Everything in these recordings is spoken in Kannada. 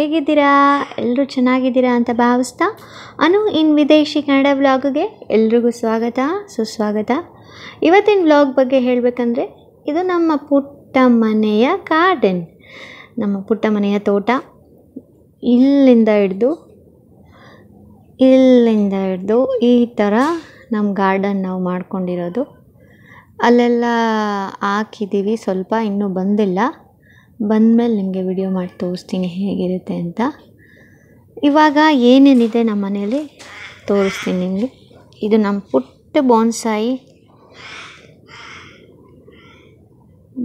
ಹೇಗಿದ್ದೀರಾ ಎಲ್ಲರೂ ಚೆನ್ನಾಗಿದ್ದೀರಾ ಅಂತ ಭಾವಿಸ್ತಾ ಅನು ಇನ್ ವಿದೇಶಿ ಕನ್ನಡ ವ್ಲಾಗ್ಗೆ ಎಲ್ರಿಗೂ ಸ್ವಾಗತ ಸುಸ್ವಾಗತ ಇವತ್ತಿನ ವ್ಲಾಗ್ ಬಗ್ಗೆ ಹೇಳಬೇಕಂದ್ರೆ ಇದು ನಮ್ಮ ಪುಟ್ಟ ಮನೆಯ ಗಾರ್ಡನ್ ನಮ್ಮ ಪುಟ್ಟ ಮನೆಯ ತೋಟ ಇಲ್ಲಿಂದ ಹಿಡ್ದು ಇಲ್ಲಿಂದ ಹಿಡ್ದು ಈ ಥರ ನಮ್ಮ ಗಾರ್ಡನ್ ನಾವು ಮಾಡ್ಕೊಂಡಿರೋದು ಅಲ್ಲೆಲ್ಲ ಹಾಕಿದ್ದೀವಿ ಸ್ವಲ್ಪ ಇನ್ನೂ ಬಂದಿಲ್ಲ ಬಂದಮೇಲೆ ನಿಮಗೆ ವಿಡಿಯೋ ಮಾಡಿ ತೋರಿಸ್ತೀನಿ ಹೇಗಿರುತ್ತೆ ಅಂತ ಇವಾಗ ಏನೇನಿದೆ ನಮ್ಮ ಮನೆಯಲ್ಲಿ ತೋರಿಸ್ತೀನಿ ನಿಮಗೆ ಇದು ನಮ್ಮ ಪುಟ್ಟ ಬೋನ್ಸಾಯಿ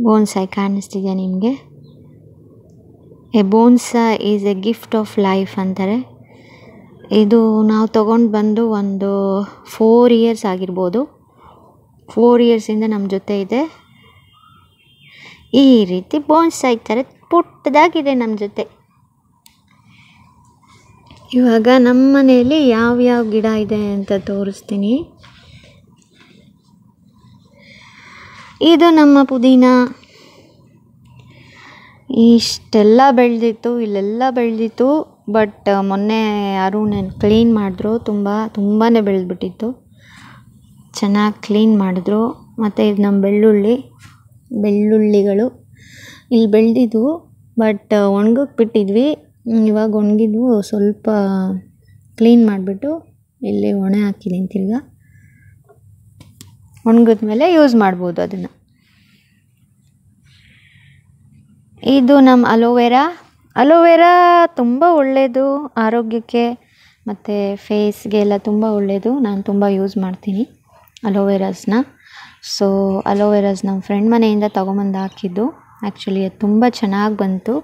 ಬೋನ್ಸಾಯಿ ಕಾಣಿಸ್ತಿದೆ ನಿಮಗೆ a bonsai is a gift of life ಅಂತಾರೆ ಇದು ನಾವು ತೊಗೊಂಡು ಬಂದು ಒಂದು ಫೋರ್ ಇಯರ್ಸ್ ಆಗಿರ್ಬೋದು ಫೋರ್ ಇಯರ್ಸಿಂದ ನಮ್ಮ ಜೊತೆ ಇದೆ ಈ ರೀತಿ ಬೋನ್ಸ್ ಆಯ್ತಾರೆ ಪುಟ್ಟದಾಗಿದೆ ನಮ್ಮ ಜೊತೆ ಇವಾಗ ನಮ್ಮ ಮನೆಯಲ್ಲಿ ಯಾವ್ಯಾವ ಗಿಡ ಇದೆ ಅಂತ ತೋರಿಸ್ತೀನಿ ಇದು ನಮ್ಮ ಪುದೀನ ಇಷ್ಟೆಲ್ಲ ಬೆಳೆದಿತ್ತು ಇಲ್ಲೆಲ್ಲ ಬೆಳೆದಿತ್ತು ಬಟ್ ಮೊನ್ನೆ ಯಾರು ಕ್ಲೀನ್ ಮಾಡಿದ್ರು ತುಂಬ ತುಂಬಾ ಬೆಳೆದ್ಬಿಟ್ಟಿತ್ತು ಚೆನ್ನಾಗಿ ಕ್ಲೀನ್ ಮಾಡಿದ್ರು ಮತ್ತು ಇದು ನಮ್ಮ ಬೆಳ್ಳುಳ್ಳಿ ಬೆಳ್ಳುಳ್ಳಿಗಳು ಇಲ್ಲಿ ಬೆಳೆದಿದ್ವು ಬಟ್ ಒಣಗೋಕ್ ಬಿಟ್ಟಿದ್ವಿ ಇವಾಗ ಒಣಗಿದ್ವು ಸ್ವಲ್ಪ ಕ್ಲೀನ್ ಮಾಡಿಬಿಟ್ಟು ಇಲ್ಲಿ ಒಣ ಹಾಕಿದ್ದೀನಿ ತಿರ್ಗಿ ಒಣಗಿದ ಮೇಲೆ ಯೂಸ್ ಮಾಡ್ಬೋದು ಅದನ್ನು ಇದು ನಮ್ಮ ಅಲೋವೆರಾ ಅಲೋವೆರಾ ತುಂಬ ಒಳ್ಳೆಯದು ಆರೋಗ್ಯಕ್ಕೆ ಮತ್ತು ಫೇಸ್ಗೆಲ್ಲ ತುಂಬ ಒಳ್ಳೆಯದು ನಾನು ತುಂಬ ಯೂಸ್ ಮಾಡ್ತೀನಿ ಅಲೋವೆರಾಸ್ನ ಸೊ ಅಲೋವೆರಾಸ್ ನಮ್ಮ ಫ್ರೆಂಡ್ ಮನೆಯಿಂದ ತೊಗೊಂಬಂದು ಹಾಕಿದ್ದು ಆ್ಯಕ್ಚುಲಿ ಅದು ತುಂಬ ಚೆನ್ನಾಗಿ ಬಂತು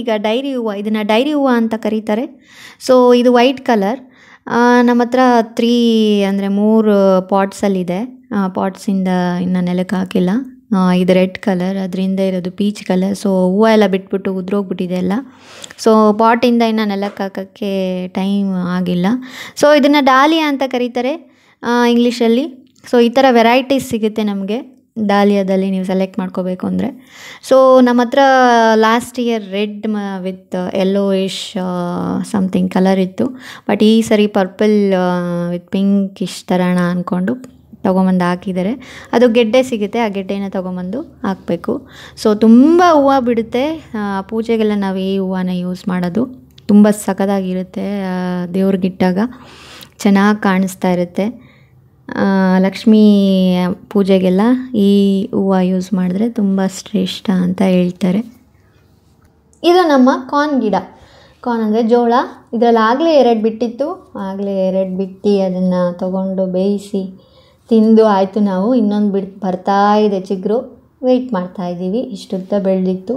ಈಗ ಡೈರಿ ಹೂವು ಇದನ್ನು ಡೈರಿ ಹೂವು ಅಂತ ಕರೀತಾರೆ ಸೊ ಇದು ವೈಟ್ ಕಲರ್ ನಮ್ಮ ಹತ್ರ ತ್ರೀ ಅಂದರೆ ಮೂರು ಪಾಟ್ಸಲ್ಲಿದೆ ಪಾಟ್ಸಿಂದ ಇನ್ನು ನೆಲಕ್ಕೆ ಹಾಕಿಲ್ಲ ಇದು ರೆಡ್ ಕಲರ್ ಅದರಿಂದ ಇರೋದು ಪೀಚ್ ಕಲರ್ ಸೊ ಹೂವು ಎಲ್ಲ ಬಿಟ್ಬಿಟ್ಟು ಉದುರೋಗ್ಬಿಟ್ಟಿದೆ ಎಲ್ಲ ಸೊ ಪಾಟಿಂದ ಇನ್ನು ನೆಲಕ್ಕೆ ಹಾಕೋಕ್ಕೆ ಟೈಮ್ ಆಗಿಲ್ಲ ಸೊ ಇದನ್ನು ಡಾಲಿಯಾ ಅಂತ ಕರೀತಾರೆ ಇಂಗ್ಲೀಷಲ್ಲಿ ಸೊ ಈ ಥರ ವೆರೈಟೀಸ್ ಸಿಗುತ್ತೆ ನಮಗೆ ಡಾಲಿಯಾದಲ್ಲಿ ನೀವು ಸೆಲೆಕ್ಟ್ ಮಾಡ್ಕೋಬೇಕು ಅಂದರೆ ಸೊ ನಮ್ಮ ಹತ್ರ ಲಾಸ್ಟ್ ಇಯರ್ ರೆಡ್ ಮ with yellow ish something colour ಇತ್ತು ಬಟ್ ಈ ಸರಿ purple with uh, pink ish ತರೋಣ ಅಂದ್ಕೊಂಡು ತೊಗೊಂಬಂದು ಹಾಕಿದ್ದಾರೆ ಅದು ಗೆಡ್ಡೆ ಸಿಗುತ್ತೆ ಆ ಗೆಡ್ಡೆನ ತೊಗೊಂಬಂದು ಹಾಕಬೇಕು ಸೊ ತುಂಬ ಹೂವು ಬಿಡುತ್ತೆ ಪೂಜೆಗೆಲ್ಲ ನಾವು ಈ ಹೂವನ್ನ ಯೂಸ್ ಮಾಡೋದು ತುಂಬ ಸಖತ್ತಾಗಿರುತ್ತೆ ದೇವ್ರಿಗಿಟ್ಟಾಗ ಚೆನ್ನಾಗಿ ಕಾಣಿಸ್ತಾ ಇರುತ್ತೆ ಲಕ್ಷ್ಮೀ ಪೂಜೆಗೆಲ್ಲ ಈ ಹೂವು ಯೂಸ್ ಮಾಡಿದ್ರೆ ತುಂಬ ಶ್ರೇಷ್ಠ ಅಂತ ಹೇಳ್ತಾರೆ ಇದು ನಮ್ಮ ಕಾನ್ ಗಿಡ ಕಾನ್ ಅಂದರೆ ಜೋಳ ಇದರಲ್ಲಿ ಆಗಲೇ ಎರಡು ಬಿಟ್ಟಿತ್ತು ಆಗಲೇ ಎರಡು ಬಿಟ್ಟು ಅದನ್ನು ತಗೊಂಡು ಬೇಯಿಸಿ ತಿಂದು ಆಯಿತು ನಾವು ಇನ್ನೊಂದು ಬಿಟ್ಟು ಬರ್ತಾ ಇದೆ ಚಿಗುರು ವೆಯ್ಟ್ ಮಾಡ್ತಾಯಿದ್ದೀವಿ ಇಷ್ಟುತ್ತ ಬೆಳೆದಿತ್ತು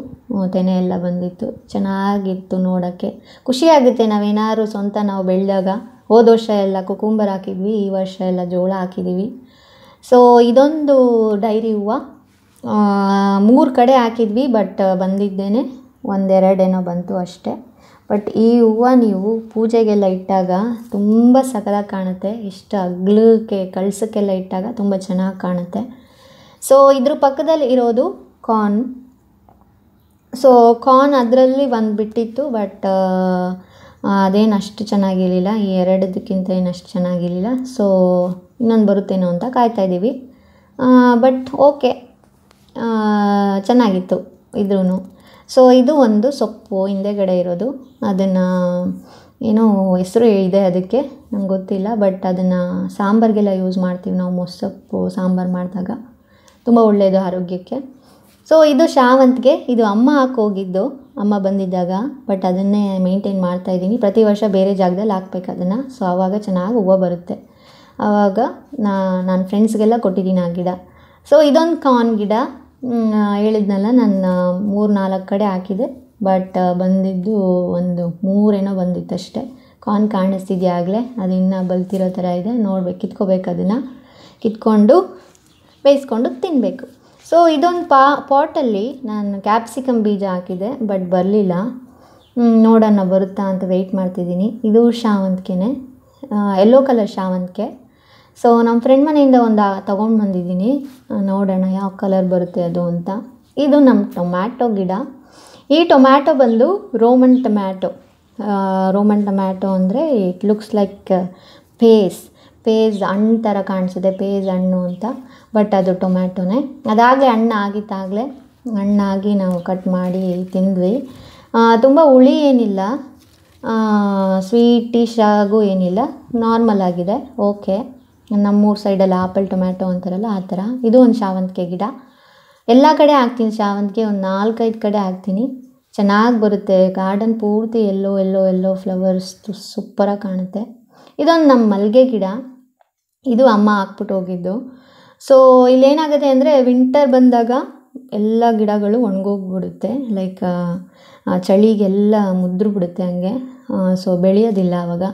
ತೆನೆ ಎಲ್ಲ ಬಂದಿತ್ತು ಚೆನ್ನಾಗಿತ್ತು ನೋಡೋಕ್ಕೆ ಖುಷಿಯಾಗುತ್ತೆ ನಾವೇನಾದ್ರು ಸ್ವಂತ ನಾವು ಬೆಳೆದಾಗ ಹೋದ ವರ್ಷ ಎಲ್ಲ ಕುಕುಂಬರ್ ಹಾಕಿದ್ವಿ ಈ ವರ್ಷ ಎಲ್ಲ ಜೋಳ ಹಾಕಿದ್ದೀವಿ ಸೊ ಇದೊಂದು ಡೈರಿ ಹೂವು ಮೂರು ಕಡೆ ಹಾಕಿದ್ವಿ ಬಟ್ ಬಂದಿದ್ದೇನೆ ಒಂದೆರಡೇನೋ ಬಂತು ಅಷ್ಟೇ ಬಟ್ ಈ ಹೂವು ನೀವು ಪೂಜೆಗೆಲ್ಲ ಇಟ್ಟಾಗ ತುಂಬ ಸಕಲ ಕಾಣುತ್ತೆ ಇಷ್ಟು ಅಗ್ಲಕ್ಕೆ ಕಳ್ಸಕ್ಕೆಲ್ಲ ಇಟ್ಟಾಗ ತುಂಬ ಚೆನ್ನಾಗಿ ಕಾಣುತ್ತೆ ಸೊ ಇದ್ರ ಪಕ್ಕದಲ್ಲಿ ಇರೋದು ಕಾರ್ನ್ ಸೊ ಕಾರ್ನ್ ಅದರಲ್ಲಿ ಒಂದು ಬಿಟ್ಟಿತ್ತು ಬಟ್ ಅದೇನು ಅಷ್ಟು ಚೆನ್ನಾಗಿರಲಿಲ್ಲ ಈ ಎರಡದಕ್ಕಿಂತ ಏನು ಅಷ್ಟು ಚೆನ್ನಾಗಿರಲಿಲ್ಲ ಸೊ ಇನ್ನೊಂದು ಬರುತ್ತೇನೋ ಅಂತ ಕಾಯ್ತಾ ಇದ್ದೀವಿ ಬಟ್ ಓಕೆ ಚೆನ್ನಾಗಿತ್ತು ಇದ್ರೂ ಸೊ ಇದು ಒಂದು ಸೊಪ್ಪು ಹಿಂದೆಗಡೆ ಇರೋದು ಅದನ್ನು ಏನೋ ಹೆಸರು ಇದೆ ಅದಕ್ಕೆ ನಂಗೆ ಗೊತ್ತಿಲ್ಲ ಬಟ್ ಅದನ್ನು ಸಾಂಬಾರಿಗೆಲ್ಲ ಯೂಸ್ ಮಾಡ್ತೀವಿ ನಾವು ಮೊಸೊಪ್ಪು ಸಾಂಬಾರು ಮಾಡಿದಾಗ ತುಂಬ ಒಳ್ಳೆಯದು ಆರೋಗ್ಯಕ್ಕೆ ಸೊ ಇದು ಶಾವಂತಿಗೆ ಇದು ಅಮ್ಮ ಹಾಕೋಗಿದ್ದು ಅಮ್ಮ ಬಂದಿದ್ದಾಗ ಬಟ್ ಅದನ್ನೇ ಮೇಂಟೈನ್ ಇದ್ದೀನಿ ಪ್ರತಿ ವರ್ಷ ಬೇರೆ ಜಾಗದಲ್ಲಿ ಹಾಕ್ಬೇಕು ಅದನ್ನು ಸೊ ಆವಾಗ ಚೆನ್ನಾಗಿ ಹೂವು ಬರುತ್ತೆ ಆವಾಗ ನಾ ನನ್ನ ಫ್ರೆಂಡ್ಸ್ಗೆಲ್ಲ ಕೊಟ್ಟಿದ್ದೀನಿ ಆ ಗಿಡ ಸೊ ಇದೊಂದು ಕಾನ್ ಗಿಡ ಹೇಳಿದ್ನಲ್ಲ ನಾನು ಮೂರು ನಾಲ್ಕು ಕಡೆ ಹಾಕಿದೆ ಬಟ್ ಬಂದಿದ್ದು ಒಂದು ಮೂರೇನೋ ಬಂದಿತ್ತು ಅಷ್ಟೇ ಕಾನ್ ಕಾಣಿಸ್ತಿದ್ಯಾ ಆಗಲೇ ಅದು ಇನ್ನೂ ಬಲ್ತಿರೋ ಥರ ಇದೆ ನೋಡ್ಬೇಕು ಕಿತ್ಕೋಬೇಕು ಅದನ್ನು ಕಿತ್ಕೊಂಡು ಬೇಯಿಸ್ಕೊಂಡು ತಿನ್ನಬೇಕು ಸೊ ಇದೊಂದು ಪಾ ಪಾಟಲ್ಲಿ ನಾನು ಕ್ಯಾಪ್ಸಿಕಮ್ ಬೀಜ ಹಾಕಿದೆ ಬಟ್ ಬರಲಿಲ್ಲ ನೋಡೋಣ ಬರುತ್ತಾ ಅಂತ ವೆಯ್ಟ್ ಮಾಡ್ತಿದ್ದೀನಿ ಇದು ಶಾವಂತಿಕೆನೆ ಯೆಲ್ಲೋ ಕಲರ್ ಶಾವಂತಿಗೆ ಸೊ ನಮ್ಮ ಫ್ರೆಂಡ್ ಮನೆಯಿಂದ ಒಂದು ತೊಗೊಂಡು ಬಂದಿದ್ದೀನಿ ನೋಡೋಣ ಯಾವ ಕಲರ್ ಬರುತ್ತೆ ಅದು ಅಂತ ಇದು ನಮ್ಮ ಟೊಮ್ಯಾಟೊ ಗಿಡ ಈ ಟೊಮ್ಯಾಟೊ ಬಂದು ರೋಮನ್ ಟೊಮ್ಯಾಟೊ ರೋಮನ್ ಟೊಮ್ಯಾಟೊ ಅಂದರೆ it looks like peach peach ಹಣ್ಣು ಥರ ಕಾಣಿಸುತ್ತೆ ಪೇಸ್ ಹಣ್ಣು ಅಂತ ಬಟ್ ಅದು ಟೊಮ್ಯಾಟೊನೇ ಅದಾಗಲೇ ಹಣ್ಣು ಆಗಿದ್ದಾಗಲೇ ಹಣ್ಣಾಗಿ ನಾವು ಕಟ್ ಮಾಡಿ ತಿಂದ್ವಿ ತುಂಬ ಹುಳಿ ಏನಿಲ್ಲ ಸ್ವೀಟ್ ಆಗು ಏನಿಲ್ಲ ನಾರ್ಮಲ್ ಆಗಿದೆ ಓಕೆ ನಮ್ಮೂರು ಸೈಡಲ್ಲಿ ಆಪಲ್ ಟೊಮ್ಯಾಟೊ ಅಂತಾರಲ್ಲ ಆ ಥರ ಇದು ಒಂದು ಶಾವಂತಿಗೆ ಗಿಡ ಎಲ್ಲ ಕಡೆ ಹಾಕ್ತೀನಿ ಶಾವಂತಿಗೆ ಒಂದು ನಾಲ್ಕೈದು ಕಡೆ ಹಾಕ್ತೀನಿ ಚೆನ್ನಾಗಿ ಬರುತ್ತೆ ಗಾರ್ಡನ್ ಪೂರ್ತಿ ಎಲ್ಲೋ ಎಲ್ಲೋ ಎಲ್ಲೋ ಫ್ಲವರ್ಸ್ ಸೂಪರಾಗಿ ಕಾಣುತ್ತೆ ಇದೊಂದು ನಮ್ಮ ಮಲ್ಲಿಗೆ ಗಿಡ ಇದು ಅಮ್ಮ ಹಾಕ್ಬಿಟ್ಟು ಹೋಗಿದ್ದು ಸೊ ಇಲ್ಲೇನಾಗುತ್ತೆ ಅಂದರೆ ವಿಂಟರ್ ಬಂದಾಗ ಎಲ್ಲ ಗಿಡಗಳು ಒಣಗೋಗ್ಬಿಡುತ್ತೆ ಲೈಕ್ ಚಳಿಗೆಲ್ಲ ಮುದ್ರು ಬಿಡುತ್ತೆ ಹಂಗೆ ಸೊ ಬೆಳೆಯೋದಿಲ್ಲ ಆವಾಗ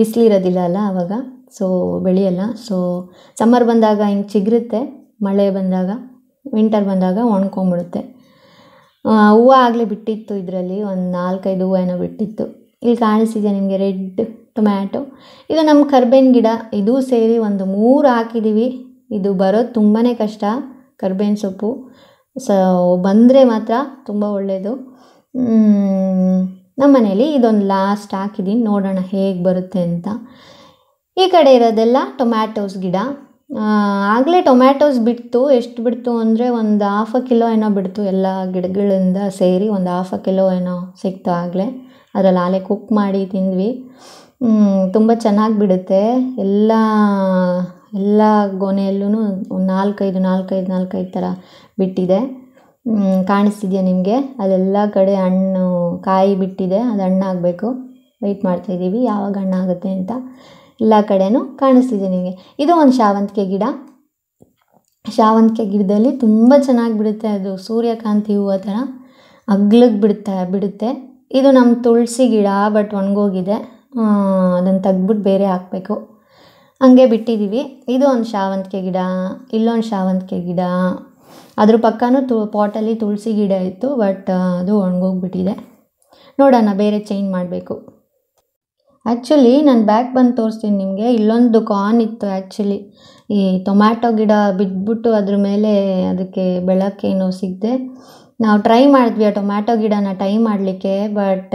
ಬಿಸಿಲಿರೋದಿಲ್ಲ ಅಲ್ಲ ಆವಾಗ ಸೊ ಬೆಳೆಯಲ್ಲ ಸೊ ಸಮ್ಮರ್ ಬಂದಾಗ ಹಿಂಗೆ ಚಿಗುರುತ್ತೆ ಮಳೆ ಬಂದಾಗ ವಿಂಟರ್ ಬಂದಾಗ ಒಣ್ಕೊಂಬಿಡುತ್ತೆ ಹೂವು ಆಗಲೇ ಬಿಟ್ಟಿತ್ತು ಇದರಲ್ಲಿ ಒಂದು ನಾಲ್ಕೈದು ಹೂವು ಏನೋ ಬಿಟ್ಟಿತ್ತು ಇಲ್ಲಿ ಕಾಣಿಸಿದೆ ನಿಮಗೆ ರೆಡ್ ಟೊಮ್ಯಾಟೊ ಇದು ನಮ್ಮ ಕರ್ಬೇವಿನ ಗಿಡ ಇದೂ ಸೇರಿ ಒಂದು ಮೂರು ಹಾಕಿದ್ದೀವಿ ಇದು ಬರೋದು ತುಂಬಾ ಕಷ್ಟ ಕರ್ಬೇವಿನ ಸೊಪ್ಪು ಸ ಬಂದರೆ ಮಾತ್ರ ತುಂಬ ಒಳ್ಳೆಯದು ನಮ್ಮ ಮನೇಲಿ ಇದೊಂದು ಲಾಸ್ಟ್ ಹಾಕಿದ್ದೀನಿ ನೋಡೋಣ ಹೇಗೆ ಬರುತ್ತೆ ಅಂತ ಈ ಕಡೆ ಇರೋದೆಲ್ಲ ಟೊಮ್ಯಾಟೋಸ್ ಗಿಡ ಆಗಲೇ ಟೊಮ್ಯಾಟೋಸ್ ಬಿಡ್ತು ಎಷ್ಟು ಬಿಡ್ತು ಅಂದರೆ ಒಂದು ಹಾಫ ಕಿಲೋ ಏನೋ ಬಿಡ್ತು ಎಲ್ಲ ಗಿಡಗಳಿಂದ ಸೇರಿ ಒಂದು ಹಾಫ ಕಿಲೋ ಏನೋ ಸಿಕ್ತು ಆಗಲೇ ಅದರಲ್ಲಿ ಆಲೆ ಕುಕ್ ಮಾಡಿ ತಿಂದ್ವಿ ತುಂಬ ಚೆನ್ನಾಗಿ ಬಿಡುತ್ತೆ ಎಲ್ಲ ಎಲ್ಲ ಗೊನೆಯಲ್ಲೂ ಒಂದು ನಾಲ್ಕೈದು ನಾಲ್ಕೈದು ನಾಲ್ಕೈದು ಥರ ಬಿಟ್ಟಿದೆ ಕಾಣಿಸ್ತಿದೆಯಾ ನಿಮಗೆ ಅಲ್ಲೆಲ್ಲ ಕಡೆ ಹಣ್ಣು ಕಾಯಿ ಬಿಟ್ಟಿದೆ ಅದು ಹಣ್ಣಾಗಬೇಕು ವೆಯ್ಟ್ ಮಾಡ್ತಾ ಯಾವಾಗ ಯಾವಾಗ ಆಗುತ್ತೆ ಅಂತ ಎಲ್ಲ ಕಡೆಯೂ ಕಾಣಿಸ್ತಿದೆ ನಿಮಗೆ ಇದು ಒಂದು ಶಾವಂತಿಗೆ ಗಿಡ ಶಾವಂತಿಗೆ ಗಿಡದಲ್ಲಿ ತುಂಬ ಚೆನ್ನಾಗಿ ಬಿಡುತ್ತೆ ಅದು ಸೂರ್ಯಕಾಂತಿ ಹೂವು ಥರ ಅಗ್ಲಗ್ ಬಿಡುತ್ತೆ ಬಿಡುತ್ತೆ ಇದು ನಮ್ಮ ತುಳಸಿ ಗಿಡ ಬಟ್ ಒಣಗೋಗಿದೆ ಅದನ್ನು ತೆಗ್ದ್ಬಿಟ್ಟು ಬೇರೆ ಹಾಕಬೇಕು ಹಂಗೆ ಬಿಟ್ಟಿದ್ದೀವಿ ಇದು ಒಂದು ಶಾವಂತಿಗೆ ಗಿಡ ಇಲ್ಲೊಂದು ಶಾವಂತಿಗೆ ಗಿಡ ಅದ್ರ ಪಕ್ಕನೂ ತು ಪಾಟಲ್ಲಿ ತುಳಸಿ ಗಿಡ ಇತ್ತು ಬಟ್ ಅದು ಒಣಗೋಗ್ಬಿಟ್ಟಿದೆ ನೋಡೋಣ ಬೇರೆ ಚೇಂಜ್ ಮಾಡಬೇಕು ಆ್ಯಕ್ಚುಲಿ ನಾನು ಬ್ಯಾಗ್ ಬಂದು ತೋರಿಸ್ತೀನಿ ನಿಮಗೆ ಇಲ್ಲೊಂದು ಕಾನ್ ಇತ್ತು ಆ್ಯಕ್ಚುಲಿ ಈ ಟೊಮ್ಯಾಟೊ ಗಿಡ ಬಿದ್ದುಬಿಟ್ಟು ಅದ್ರ ಮೇಲೆ ಅದಕ್ಕೆ ಬೆಳಕೇನೋ ಸಿಗದೆ ನಾವು ಟ್ರೈ ಮಾಡಿದ್ವಿ ಆ ಟೊಮ್ಯಾಟೊ ಗಿಡನ ಟ್ರೈ ಮಾಡಲಿಕ್ಕೆ ಬಟ್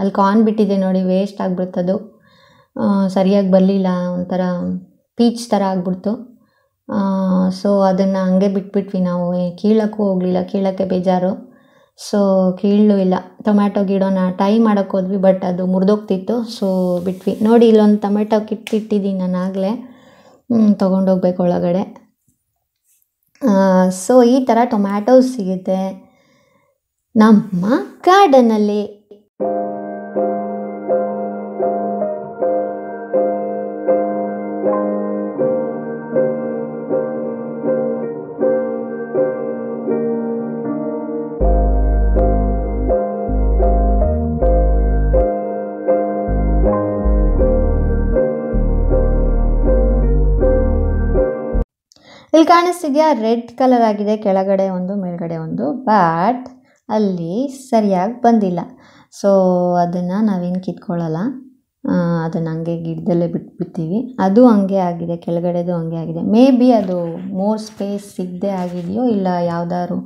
ಅಲ್ಲಿ ಕಾನ್ ಬಿಟ್ಟಿದೆ ನೋಡಿ ವೇಸ್ಟ್ ಆಗಿಬಿಡ್ತದು ಸರಿಯಾಗಿ ಬರಲಿಲ್ಲ ಒಂಥರ ಪೀಚ್ ಥರ ಆಗಿಬಿಡ್ತು ಸೊ ಅದನ್ನು ಹಂಗೆ ಬಿಟ್ಬಿಟ್ವಿ ನಾವು ಕೀಳೋಕ್ಕೂ ಹೋಗಲಿಲ್ಲ ಕೀಳೋಕ್ಕೆ ಬೇಜಾರು ಸೊ ಕೀಳು ಇಲ್ಲ ಟೊಮ್ಯಾಟೊ ಗಿಡನ ಟೈ ಮಾಡೋಕ್ಕೆ ಹೋದ್ವಿ ಬಟ್ ಅದು ಮುರಿದೋಗ್ತಿತ್ತು ಸೊ ಬಿಟ್ವಿ ನೋಡಿ ಇಲ್ಲೊಂದು ಟೊಮೆಟೊ ಕಿಟ್ಟಿಟ್ಟಿದ್ದೀನಿ ನಾನು ಆಗಲೇ ತೊಗೊಂಡೋಗ್ಬೇಕು ಒಳಗಡೆ ಸೊ ಈ ಥರ ಟೊಮ್ಯಾಟೋ ಸಿಗುತ್ತೆ ನಮ್ಮ ಗಾರ್ಡನಲ್ಲಿ ಇಲ್ಲಿ ಕಾಣಿಸ್ತಿದೆಯಾ ರೆಡ್ ಕಲರ್ ಆಗಿದೆ ಕೆಳಗಡೆ ಒಂದು ಮೇಲ್ಗಡೆ ಒಂದು ಬಟ್ ಅಲ್ಲಿ ಸರಿಯಾಗಿ ಬಂದಿಲ್ಲ ಸೊ ಅದನ್ನು ನಾವೇನು ಕಿತ್ಕೊಳ್ಳಲ್ಲ ಅದನ್ನು ಹಂಗೆ ಗಿಡದಲ್ಲೇ ಬಿಟ್ಬಿಡ್ತೀವಿ ಅದು ಹಂಗೆ ಆಗಿದೆ ಕೆಳಗಡೆದು ಹಂಗೆ ಆಗಿದೆ ಮೇ ಬಿ ಅದು ಮೋರ್ ಸ್ಪೇಸ್ ಸಿಗದೆ ಆಗಿದೆಯೋ ಇಲ್ಲ ಯಾವುದಾದ್ರು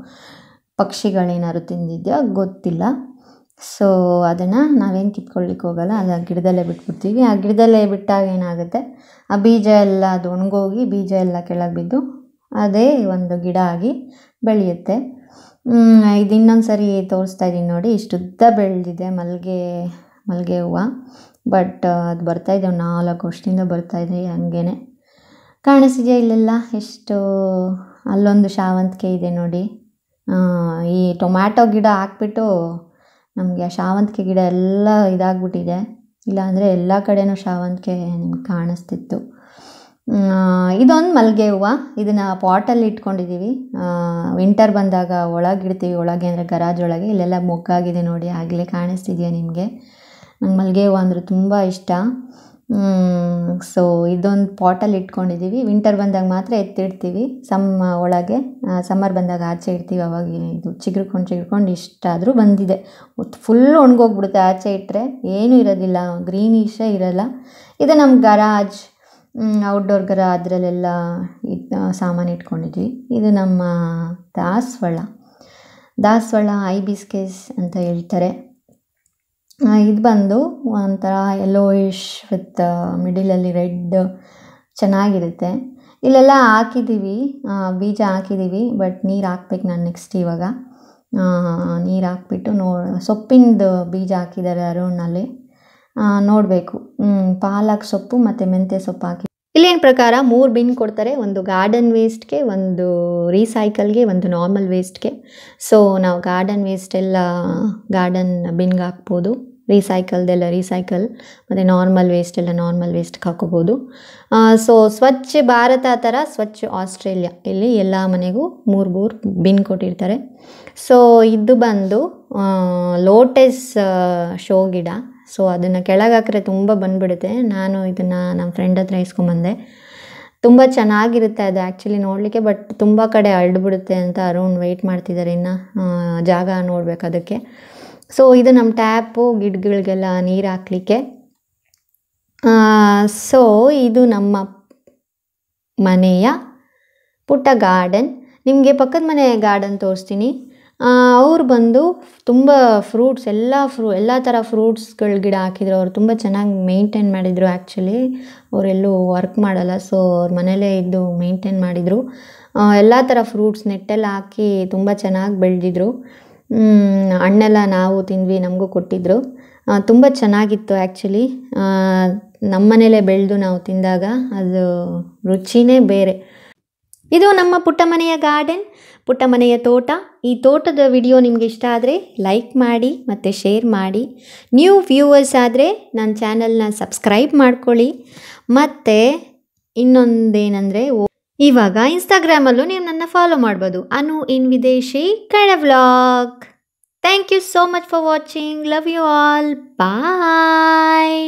ಪಕ್ಷಿಗಳೇನಾದ್ರು ತಿಂದಿದೆಯೋ ಗೊತ್ತಿಲ್ಲ ಸೊ ಅದನ್ನು ನಾವೇನು ಕಿತ್ಕೊಳ್ಳಿಕ್ಕೆ ಹೋಗಲ್ಲ ಅದು ಗಿಡದಲ್ಲೇ ಬಿಟ್ಬಿಡ್ತೀವಿ ಆ ಗಿಡದಲ್ಲೇ ಬಿಟ್ಟಾಗ ಏನಾಗುತ್ತೆ ಆ ಬೀಜ ಎಲ್ಲ ಅದು ಒಣಗೋಗಿ ಬೀಜ ಎಲ್ಲ ಕೆಳಗೆ ಬಿದ್ದು ಅದೇ ಒಂದು ಗಿಡ ಆಗಿ ಬೆಳೆಯುತ್ತೆ ಇದು ಇನ್ನೊಂದು ಸರಿ ತೋರಿಸ್ತಾ ಇದ್ದೀನಿ ನೋಡಿ ಇಷ್ಟುದ್ದ ಬೆಳೆದಿದೆ ಮಲ್ಲಿಗೆ ಮಲ್ಲಿಗೆ ಹೂವು ಬಟ್ ಅದು ಬರ್ತಾಯಿದೆ ನಾಲ್ಕು ವರ್ಷದಿಂದ ಬರ್ತಾಯಿದೆ ಹಂಗೇ ಕಾಣಿಸ್ತಿದೆಯಾ ಇಲ್ಲೆಲ್ಲ ಎಷ್ಟು ಅಲ್ಲೊಂದು ಶಾವಂತಿಕೆ ಇದೆ ನೋಡಿ ಈ ಟೊಮ್ಯಾಟೊ ಗಿಡ ಹಾಕ್ಬಿಟ್ಟು ನಮಗೆ ಆ ಶಾವಂತಿಗೆ ಗಿಡ ಎಲ್ಲ ಇದಾಗ್ಬಿಟ್ಟಿದೆ ಇಲ್ಲಾಂದರೆ ಎಲ್ಲ ಕಡೆಯೂ ಶಾವಂತಿಗೆ ಕಾಣಿಸ್ತಿತ್ತು ಇದೊಂದು ಮಲ್ಲಿಗೆ ಹೂವು ಇದನ್ನು ಪಾಟಲ್ಲಿ ಇಟ್ಕೊಂಡಿದ್ದೀವಿ ವಿಂಟರ್ ಬಂದಾಗ ಒಳಗಿಡ್ತೀವಿ ಒಳಗೆ ಅಂದರೆ ಗರಾಜ್ ಒಳಗೆ ಇಲ್ಲೆಲ್ಲ ಮೊಗ್ಗಾಗಿದೆ ನೋಡಿ ಆಗಲೇ ಕಾಣಿಸ್ತಿದೆಯಾ ನಿಮಗೆ ನಂಗೆ ಮಲ್ಲಿಗೆ ಹೂವು ಅಂದರೆ ತುಂಬ ಇಷ್ಟ ಸೊ ಇದೊಂದು ಪಾಟಲ್ಲಿ ಇಟ್ಕೊಂಡಿದ್ದೀವಿ ವಿಂಟರ್ ಬಂದಾಗ ಮಾತ್ರ ಎತ್ತಿಡ್ತೀವಿ ಸಮ್ಮ ಒಳಗೆ ಸಮ್ಮರ್ ಬಂದಾಗ ಆಚೆ ಇಡ್ತೀವಿ ಅವಾಗ ಇದು ಚಿಗುರ್ಕೊಂಡು ಚಿಗುರ್ಕೊಂಡು ಇಷ್ಟಾದರೂ ಬಂದಿದೆ ಫುಲ್ ಒಣಗೋಗ್ಬಿಡುತ್ತೆ ಆಚೆ ಇಟ್ಟರೆ ಏನೂ ಇರೋದಿಲ್ಲ ಗ್ರೀನಿಷೇ ಇರೋಲ್ಲ ಇದು ನಮ್ಮ ಗರಾಜ್ ಔಟ್ಡೋರ್ಗರ ಅದರಲ್ಲೆಲ್ಲ ಇದು ಸಾಮಾನು ಇಟ್ಕೊಂಡಿದ್ವಿ ಇದು ನಮ್ಮ ದಾಸವಾಳ ದಾಸವಾಳ ಬಿಸ್ಕೇಸ್ ಅಂತ ಹೇಳ್ತಾರೆ ಇದು ಬಂದು ಒಂಥರ ಯೆಲ್ಲೋಯಿಶ್ ವಿತ್ ಮಿಡಿಲಲ್ಲಿ ರೆಡ್ ಚೆನ್ನಾಗಿರುತ್ತೆ ಇಲ್ಲೆಲ್ಲ ಹಾಕಿದ್ದೀವಿ ಬೀಜ ಹಾಕಿದ್ದೀವಿ ಬಟ್ ನೀರು ಹಾಕ್ಬೇಕು ನಾನು ನೆಕ್ಸ್ಟ್ ಇವಾಗ ನೀರು ಹಾಕ್ಬಿಟ್ಟು ನೋ ಸೊಪ್ಪಿಂದು ಬೀಜ ಹಾಕಿದ್ದಾರೆ ಅರೌಂಡ್ನಲ್ಲಿ ನೋಡಬೇಕು ಪಾಲಕ್ ಸೊಪ್ಪು ಮತ್ತು ಮೆಂತ್ಯ ಸೊಪ್ಪು ಹಾಕಿ ಇಲ್ಲೇನು ಪ್ರಕಾರ ಮೂರು ಬಿನ್ ಕೊಡ್ತಾರೆ ಒಂದು ಗಾರ್ಡನ್ ವೇಸ್ಟ್ಗೆ ಒಂದು ರೀಸೈಕಲ್ಗೆ ಒಂದು ನಾರ್ಮಲ್ ವೇಸ್ಟ್ಗೆ ಸೊ ನಾವು ಗಾರ್ಡನ್ ವೇಸ್ಟೆಲ್ಲ ಎಲ್ಲ ಗಾರ್ಡನ್ ಬಿನ್ಗೆ ಹಾಕ್ಬೋದು ರೀಸೈಕಲ್ದೆಲ್ಲ ರೀಸೈಕಲ್ ಮತ್ತು ನಾರ್ಮಲ್ ವೇಸ್ಟ್ ಎಲ್ಲ ನಾರ್ಮಲ್ ವೇಸ್ಟ್ಗೆ ಹಾಕೋಬೋದು ಸೊ ಸ್ವಚ್ಛ ಭಾರತ ಥರ ಸ್ವಚ್ಛ ಆಸ್ಟ್ರೇಲಿಯಾ ಇಲ್ಲಿ ಎಲ್ಲ ಮನೆಗೂ ಮೂರು ಮೂರು ಬಿನ್ ಕೊಟ್ಟಿರ್ತಾರೆ ಸೊ ಇದು ಬಂದು ಲೋಟಸ್ ಶೋ ಗಿಡ ಸೊ ಅದನ್ನು ಕೆಳಗೆ ಹಾಕ್ರೆ ತುಂಬ ಬಂದ್ಬಿಡುತ್ತೆ ನಾನು ಇದನ್ನು ನಮ್ಮ ಫ್ರೆಂಡ್ ಹತ್ರ ಇಸ್ಕೊಂಬಂದೆ ತುಂಬ ಚೆನ್ನಾಗಿರುತ್ತೆ ಅದು ಆ್ಯಕ್ಚುಲಿ ನೋಡಲಿಕ್ಕೆ ಬಟ್ ತುಂಬ ಕಡೆ ಅಳ್ಬಿಡುತ್ತೆ ಅಂತ ಅರೌಂಡ್ ವೆಯ್ಟ್ ಮಾಡ್ತಿದ್ದಾರೆ ಇನ್ನು ಜಾಗ ನೋಡಬೇಕು ಅದಕ್ಕೆ ಸೊ ಇದು ನಮ್ಮ ಟ್ಯಾಪು ಗಿಡಗಳಿಗೆಲ್ಲ ನೀರು ಹಾಕಲಿಕ್ಕೆ ಸೊ ಇದು ನಮ್ಮ ಮನೆಯ ಪುಟ್ಟ ಗಾರ್ಡನ್ ನಿಮಗೆ ಪಕ್ಕದ ಮನೆ ಗಾರ್ಡನ್ ತೋರಿಸ್ತೀನಿ ಅವ್ರು ಬಂದು ತುಂಬ ಫ್ರೂಟ್ಸ್ ಎಲ್ಲ ಫ್ರೂ ಎಲ್ಲ ಥರ ಫ್ರೂಟ್ಸ್ಗಳ ಗಿಡ ಹಾಕಿದ್ರು ಅವ್ರು ತುಂಬ ಚೆನ್ನಾಗಿ ಮೇಂಟೇನ್ ಮಾಡಿದರು ಆ್ಯಕ್ಚುಲಿ ಅವರೆಲ್ಲೂ ವರ್ಕ್ ಮಾಡಲ್ಲ ಸೊ ಅವ್ರ ಮನೆಯಲ್ಲೇ ಇದ್ದು ಮೇಂಟೇನ್ ಮಾಡಿದರು ಎಲ್ಲ ಥರ ಫ್ರೂಟ್ಸ್ ನೆಟ್ಟೆಲ್ಲ ಹಾಕಿ ತುಂಬ ಚೆನ್ನಾಗಿ ಬೆಳೆದಿದ್ರು ಹಣ್ಣೆಲ್ಲ ನಾವು ತಿಂದ್ವಿ ನಮಗೂ ಕೊಟ್ಟಿದ್ದರು ತುಂಬ ಚೆನ್ನಾಗಿತ್ತು ಆ್ಯಕ್ಚುಲಿ ನಮ್ಮ ಮನೇಲೇ ಬೆಳೆದು ನಾವು ತಿಂದಾಗ ಅದು ರುಚಿಯೇ ಬೇರೆ ಇದು ನಮ್ಮ ಪುಟ್ಟ ಮನೆಯ ಗಾರ್ಡನ್ ಪುಟ್ಟ ಮನೆಯ ತೋಟ ಈ ತೋಟದ ವಿಡಿಯೋ ನಿಮಗೆ ಇಷ್ಟ ಆದರೆ ಲೈಕ್ ಮಾಡಿ ಮತ್ತು ಶೇರ್ ಮಾಡಿ ನ್ಯೂ ವ್ಯೂವರ್ಸ್ ಆದರೆ ನನ್ನ ಚಾನಲ್ನ ಸಬ್ಸ್ಕ್ರೈಬ್ ಮಾಡ್ಕೊಳ್ಳಿ ಮತ್ತು ಇನ್ನೊಂದೇನೆಂದರೆ ಇವಾಗ ಇನ್ಸ್ಟಾಗ್ರಾಮಲ್ಲೂ ನೀವು ನನ್ನ ಫಾಲೋ ಮಾಡ್ಬೋದು ಅನು ಇನ್ ವಿದೇಶಿ ಕಳೆ vlog thank you so much for watching love you all bye